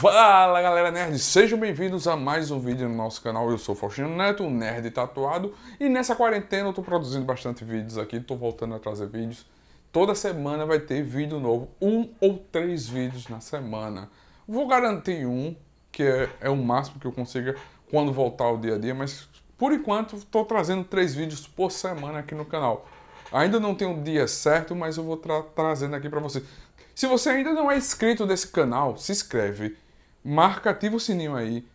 Fala galera nerd, sejam bem-vindos a mais um vídeo no nosso canal. Eu sou Faustino Neto, um nerd tatuado, e nessa quarentena eu tô produzindo bastante vídeos aqui, tô voltando a trazer vídeos. Toda semana vai ter vídeo novo, um ou três vídeos na semana. Vou garantir um, que é, é o máximo que eu consiga quando voltar ao dia a dia, mas por enquanto estou trazendo três vídeos por semana aqui no canal. Ainda não tem um dia certo, mas eu vou tra trazendo aqui para você. Se você ainda não é inscrito desse canal, se inscreve marca, ativa o sininho aí,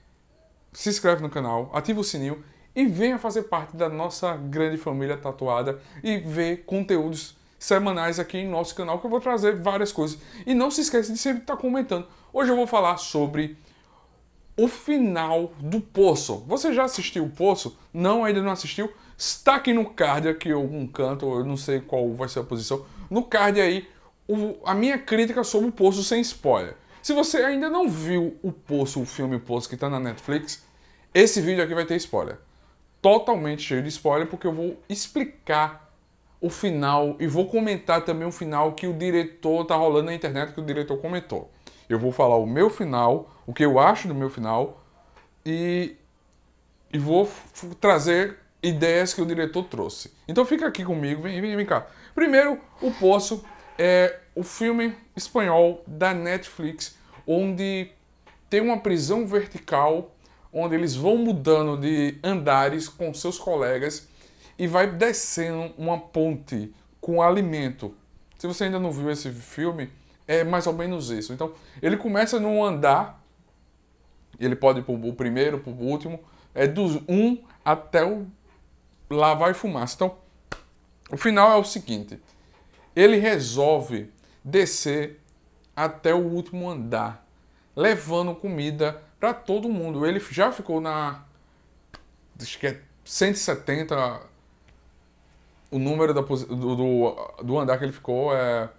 se inscreve no canal, ativa o sininho e venha fazer parte da nossa grande família tatuada e ver conteúdos semanais aqui em nosso canal que eu vou trazer várias coisas. E não se esqueça de sempre estar comentando. Hoje eu vou falar sobre o final do Poço. Você já assistiu o Poço? Não, ainda não assistiu? Está aqui no card, aqui algum canto, eu não sei qual vai ser a posição. No card aí, o, a minha crítica sobre o Poço sem spoiler. Se você ainda não viu o Poço, o filme Poço que está na Netflix, esse vídeo aqui vai ter spoiler. Totalmente cheio de spoiler, porque eu vou explicar o final e vou comentar também o final que o diretor tá rolando na internet que o diretor comentou. Eu vou falar o meu final, o que eu acho do meu final e, e vou trazer ideias que o diretor trouxe. Então fica aqui comigo, vem, vem, vem cá. Primeiro, O Poço é o filme espanhol da Netflix onde tem uma prisão vertical, onde eles vão mudando de andares com seus colegas e vai descendo uma ponte com alimento. Se você ainda não viu esse filme, é mais ou menos isso. Então, ele começa num andar, ele pode ir pro primeiro, pro último, é dos um até o lá vai fumaça. Então, o final é o seguinte: ele resolve descer até o último andar, levando comida para todo mundo. Ele já ficou na. Acho que é 170. O número da, do, do, do, andar que ele ficou é.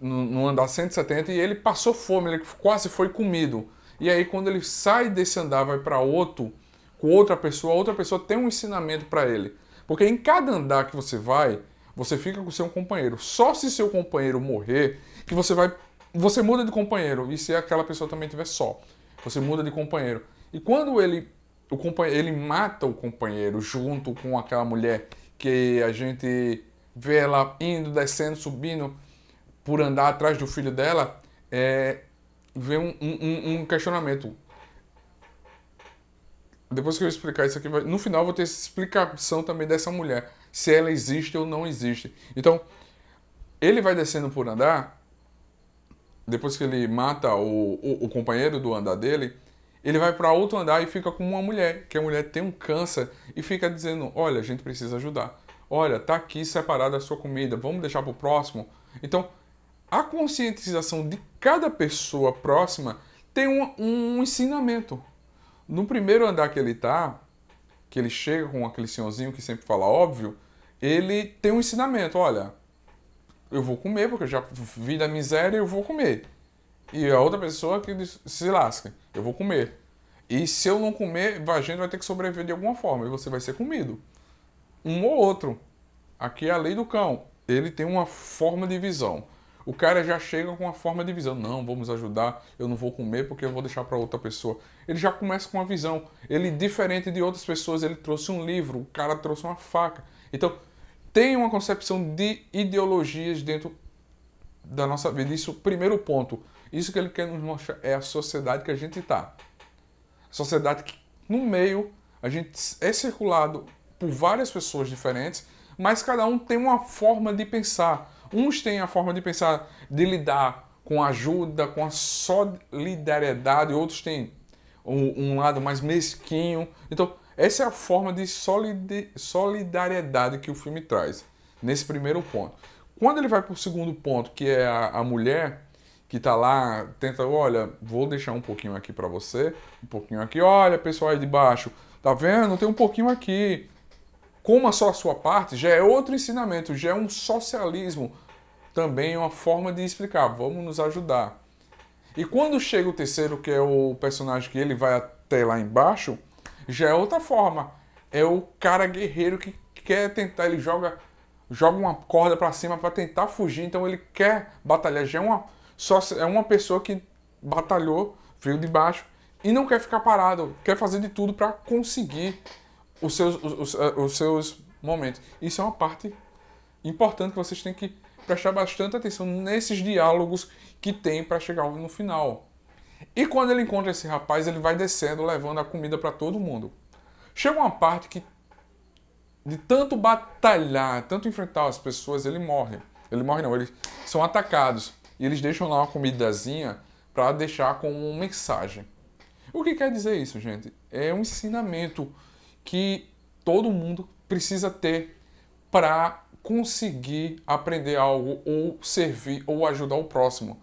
No, no andar 170 e ele passou fome, ele quase foi comido. E aí, quando ele sai desse andar, vai para outro, com outra pessoa, outra pessoa tem um ensinamento para ele. Porque em cada andar que você vai, você fica com seu companheiro. Só se seu companheiro morrer que você vai você muda de companheiro, e se aquela pessoa também estiver só, você muda de companheiro. E quando ele, o companheiro, ele mata o companheiro junto com aquela mulher que a gente vê ela indo, descendo, subindo por andar atrás do filho dela, é, vem um, um, um, questionamento. Depois que eu explicar isso aqui, no final vou ter essa explicação também dessa mulher, se ela existe ou não existe. Então, ele vai descendo por andar depois que ele mata o, o, o companheiro do andar dele, ele vai para outro andar e fica com uma mulher, que a mulher tem um câncer e fica dizendo: Olha, a gente precisa ajudar. Olha, tá aqui separada a sua comida, vamos deixar para o próximo. Então, a conscientização de cada pessoa próxima tem um, um ensinamento. No primeiro andar que ele tá, que ele chega com aquele senhorzinho que sempre fala óbvio, ele tem um ensinamento: Olha, eu vou comer, porque eu já vi da miséria, eu vou comer. E a outra pessoa que se lasca, eu vou comer. E se eu não comer, a gente vai ter que sobreviver de alguma forma, e você vai ser comido. Um ou outro. Aqui é a lei do cão. Ele tem uma forma de visão. O cara já chega com uma forma de visão. Não, vamos ajudar, eu não vou comer porque eu vou deixar para outra pessoa. Ele já começa com uma visão. Ele, diferente de outras pessoas, ele trouxe um livro, o cara trouxe uma faca. Então, tem uma concepção de ideologias dentro da nossa vida. Isso, primeiro ponto. Isso que ele quer nos mostrar é a sociedade que a gente está. Sociedade que, no meio, a gente é circulado por várias pessoas diferentes, mas cada um tem uma forma de pensar. Uns têm a forma de pensar de lidar com ajuda, com a solidariedade, outros têm um, um lado mais mesquinho. Então, essa é a forma de solidariedade que o filme traz, nesse primeiro ponto. Quando ele vai para o segundo ponto, que é a, a mulher que está lá, tenta, olha, vou deixar um pouquinho aqui para você, um pouquinho aqui, olha, pessoal aí de baixo, tá vendo? Tem um pouquinho aqui. Coma só a sua parte, já é outro ensinamento, já é um socialismo, também é uma forma de explicar, vamos nos ajudar. E quando chega o terceiro, que é o personagem que ele vai até lá embaixo, já é outra forma. É o cara guerreiro que quer tentar, ele joga joga uma corda para cima para tentar fugir, então ele quer batalhar. Já é uma, só, é uma pessoa que batalhou, veio de baixo e não quer ficar parado, quer fazer de tudo para conseguir os seus, os, os, eh, os, seus momentos. Isso é uma parte importante que vocês têm que prestar bastante atenção nesses diálogos que tem para chegar no final. E quando ele encontra esse rapaz, ele vai descendo, levando a comida para todo mundo. Chega uma parte que, de tanto batalhar, tanto enfrentar as pessoas, ele morre. Ele morre não, eles são atacados. E eles deixam lá uma comidazinha para deixar como uma mensagem. O que quer dizer isso, gente? É um ensinamento que todo mundo precisa ter para conseguir aprender algo ou servir ou ajudar o próximo.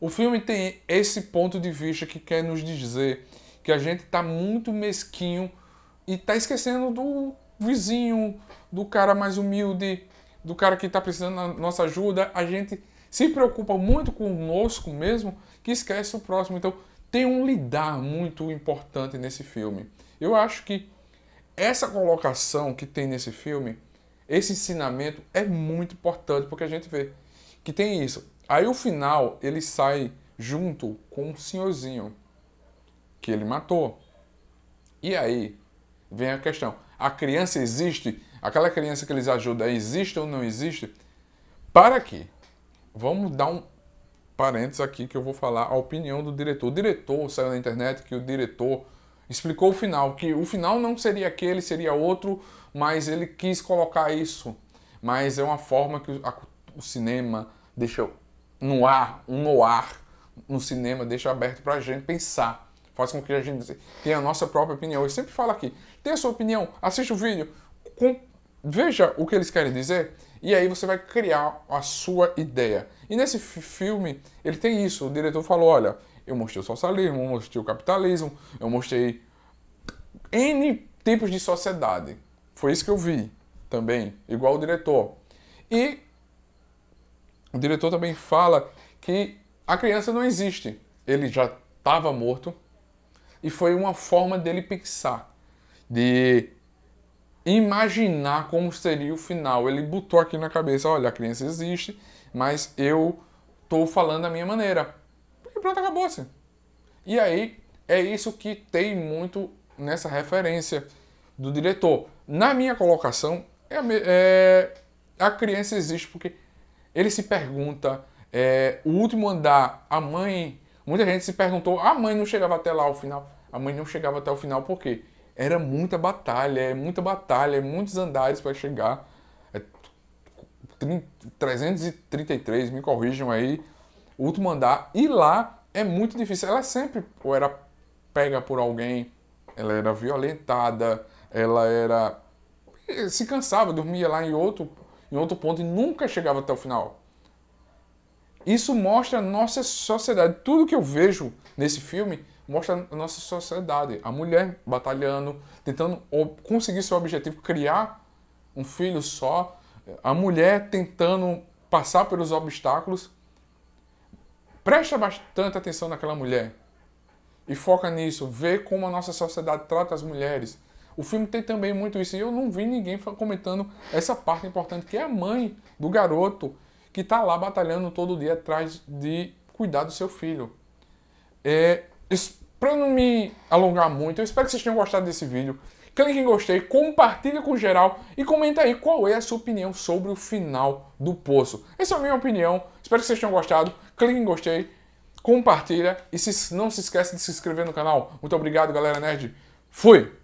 O filme tem esse ponto de vista que quer nos dizer que a gente tá muito mesquinho e tá esquecendo do vizinho, do cara mais humilde, do cara que tá precisando da nossa ajuda. A gente se preocupa muito conosco mesmo que esquece o próximo. Então tem um lidar muito importante nesse filme. Eu acho que essa colocação que tem nesse filme, esse ensinamento é muito importante porque a gente vê que tem isso. Aí o final ele sai junto com o senhorzinho que ele matou. E aí vem a questão: a criança existe? Aquela criança que eles ajudam existe ou não existe? Para quê? Vamos dar um parênteses aqui que eu vou falar a opinião do diretor. O diretor saiu na internet que o diretor explicou o final, que o final não seria aquele, seria outro, mas ele quis colocar isso. Mas é uma forma que o cinema deixou no ar, um no ar, no cinema deixa aberto para a gente pensar. Faz com que a gente tenha a nossa própria opinião. Eu sempre falo aqui, tenha a sua opinião, assista o vídeo, com... veja o que eles querem dizer e aí você vai criar a sua ideia. E nesse filme, ele tem isso. O diretor falou, olha, eu mostrei o socialismo, eu mostrei o capitalismo, eu mostrei N tipos de sociedade. Foi isso que eu vi também, igual o diretor. E o diretor também fala que a criança não existe. Ele já estava morto e foi uma forma dele pensar, de imaginar como seria o final. Ele botou aqui na cabeça: olha, a criança existe, mas eu estou falando da minha maneira. E pronto, acabou-se. E aí é isso que tem muito nessa referência do diretor. Na minha colocação, é, é, a criança existe porque ele se pergunta, é, o último andar, a mãe. Muita gente se perguntou, a mãe não chegava até lá ao final. A mãe não chegava até o final por quê? Era muita batalha, é muita batalha, é muitos andares para chegar. É, 333, me corrijam aí. O último andar. E lá é muito difícil. Ela sempre ou era pega por alguém, ela era violentada, ela era. se cansava, dormia lá em outro em outro ponto e nunca chegava até o final. Isso mostra a nossa sociedade. Tudo que eu vejo nesse filme mostra a nossa sociedade. A mulher batalhando, tentando conseguir seu objetivo, criar um filho só. A mulher tentando passar pelos obstáculos. Presta bastante atenção naquela mulher. E foca nisso. Vê como a nossa sociedade trata as mulheres o filme tem também muito isso. E eu não vi ninguém comentando essa parte importante, que é a mãe do garoto que está lá batalhando todo dia atrás de cuidar do seu filho. É, Para não me alongar muito, eu espero que vocês tenham gostado desse vídeo. Clique em gostei, compartilha com geral e comenta aí qual é a sua opinião sobre o final do poço. Essa é a minha opinião. Espero que vocês tenham gostado. Clique em gostei, compartilha e se, não se esquece de se inscrever no canal. Muito obrigado, galera nerd. Fui!